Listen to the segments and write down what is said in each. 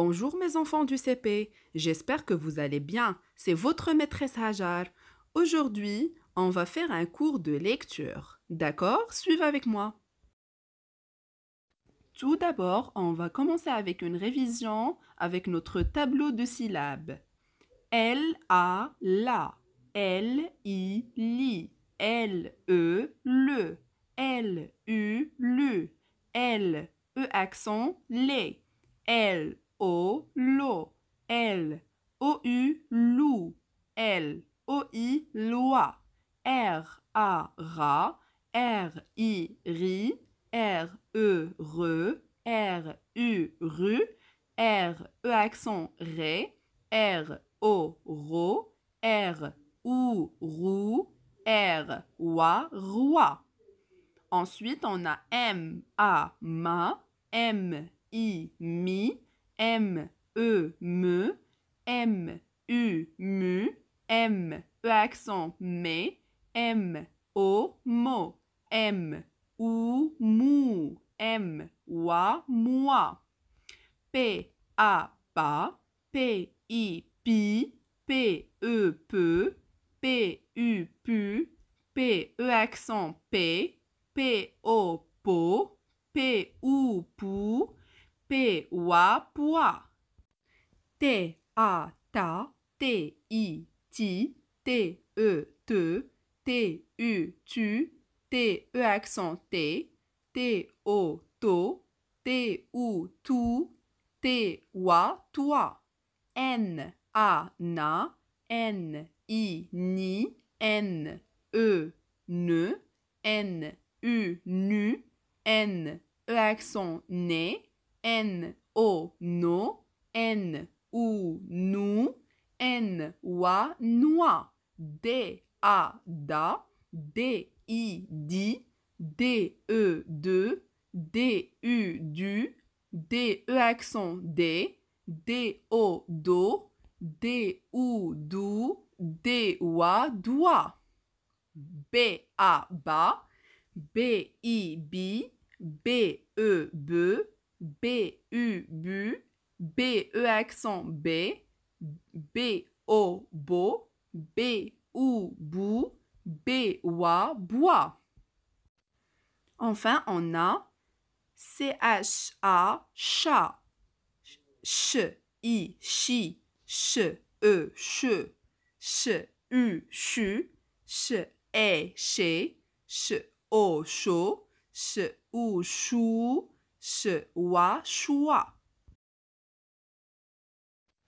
Bonjour mes enfants du CP, j'espère que vous allez bien. C'est votre maîtresse Hajar. Aujourd'hui, on va faire un cours de lecture. D'accord Suivez avec moi. Tout d'abord, on va commencer avec une révision avec notre tableau de syllabes. L a la, L i li, L e le, L u le, L e accent les, L O, lo L, O, U, l'ou, L, O, I, loi. R, A, ra. R, I, ri. R, E, re. R, U, ru. R, E, accent, ré. R, O, ro. R, ou, rou. R, wa, roi. Ensuite, on a M, A, ma. M, I, mi. M, E, M, M, U, M, M, E accent, M, O, mo, M, u mou, M, wa, moi. P, A, pa P, I, pi, P, E, peu, P, U, pu, P, E accent, P, P, O, po, P, U, pou, P wa A T A ta, T I ti, T E te, T U tu, T E accent T, T O to, T U tu, T wa toi. N A na, N I ni, N E ne, N U nu, N E accent né. N o no, N ou nous, N wa noa, D a da, D i di, D e de, D u du, D e accent D, D o do, D ou du, D wa doua. B a ba, B i bi, B e be, B-U-BU, B-E accent B, B-O-BO, B-U-BOU, B-WA, bois. Enfin, on a C-H-A, cha ch i Ch-I, chi, Ch-E, che, Ch-U, chu, Ch-E, che Ch-O, chaud, ch O chou,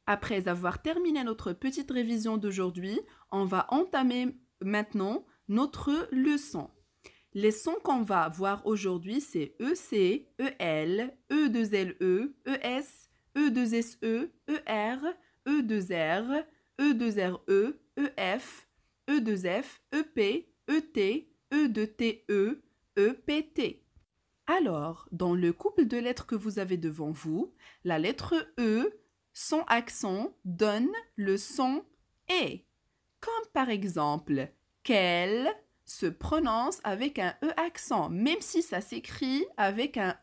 après avoir terminé notre petite révision d'aujourd'hui, on va entamer maintenant notre leçon. Les sons qu'on va voir aujourd'hui, c'est EC, EL, E2LE, ES, E2SE, ER, E2R, E2RE, EF, E2F, EP, ET, E2TE, EPT. Alors, dans le couple de lettres que vous avez devant vous, la lettre E son accent donne le son E, comme par exemple qu'elle se prononce avec un E accent, même si ça s'écrit avec un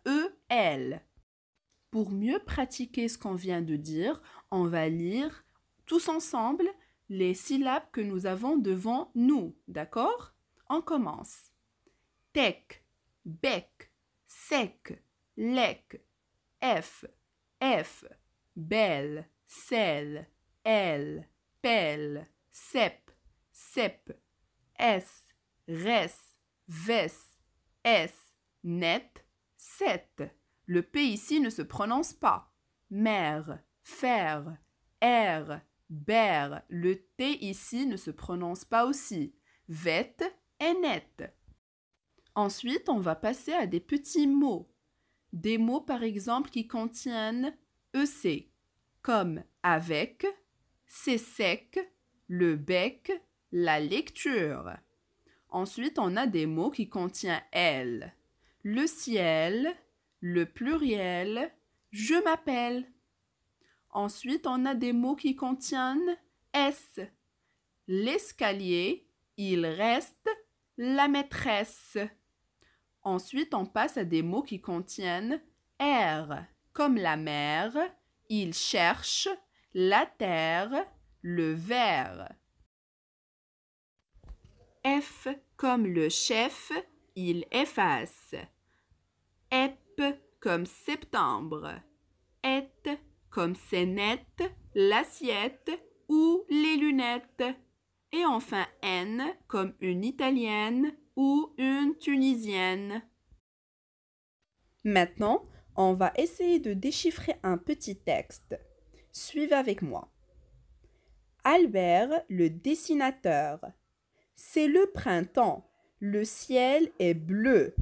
EL. Pour mieux pratiquer ce qu'on vient de dire, on va lire tous ensemble les syllabes que nous avons devant nous, d'accord On commence. Tech, bec, sec, lec, f, f, belle, sel, elle, pelle, cep, cep, s, res, ves, s, net, set. Le P ici ne se prononce pas. Mère, fer, air, ber. Le T ici ne se prononce pas aussi. Vet et net. Ensuite, on va passer à des petits mots. Des mots, par exemple, qui contiennent EC, comme avec, c'est sec, le bec, la lecture. Ensuite, on a des mots qui contiennent l »,« le ciel, le pluriel, je m'appelle. Ensuite, on a des mots qui contiennent S, l'escalier, il reste, la maîtresse. Ensuite, on passe à des mots qui contiennent R, comme la mer, il cherche, la terre, le verre. F comme le chef, il efface. Ep comme septembre. Et comme net »,« l'assiette ou les lunettes. Et enfin N comme une italienne, ou une Tunisienne. Maintenant, on va essayer de déchiffrer un petit texte. Suivez avec moi. Albert, le dessinateur. C'est le printemps. Le ciel est bleu.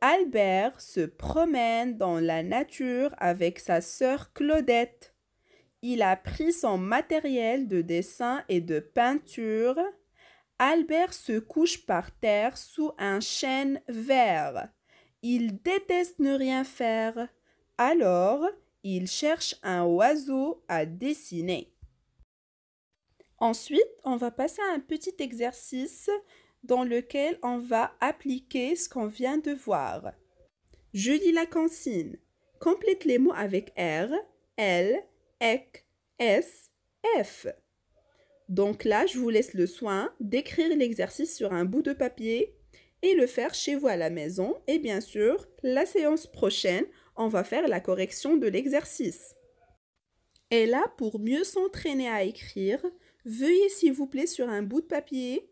Albert se promène dans la nature avec sa sœur Claudette. Il a pris son matériel de dessin et de peinture Albert se couche par terre sous un chêne vert. Il déteste ne rien faire. Alors, il cherche un oiseau à dessiner. Ensuite, on va passer à un petit exercice dans lequel on va appliquer ce qu'on vient de voir. Je lis la consigne. Complète les mots avec R, L, EC, S, F. Donc là, je vous laisse le soin d'écrire l'exercice sur un bout de papier et le faire chez vous à la maison. Et bien sûr, la séance prochaine, on va faire la correction de l'exercice. Et là, pour mieux s'entraîner à écrire, veuillez s'il vous plaît sur un bout de papier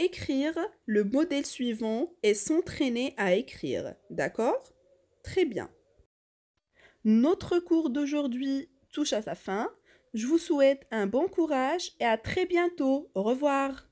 écrire le modèle suivant et s'entraîner à écrire. D'accord Très bien. Notre cours d'aujourd'hui touche à sa fin. Je vous souhaite un bon courage et à très bientôt. Au revoir.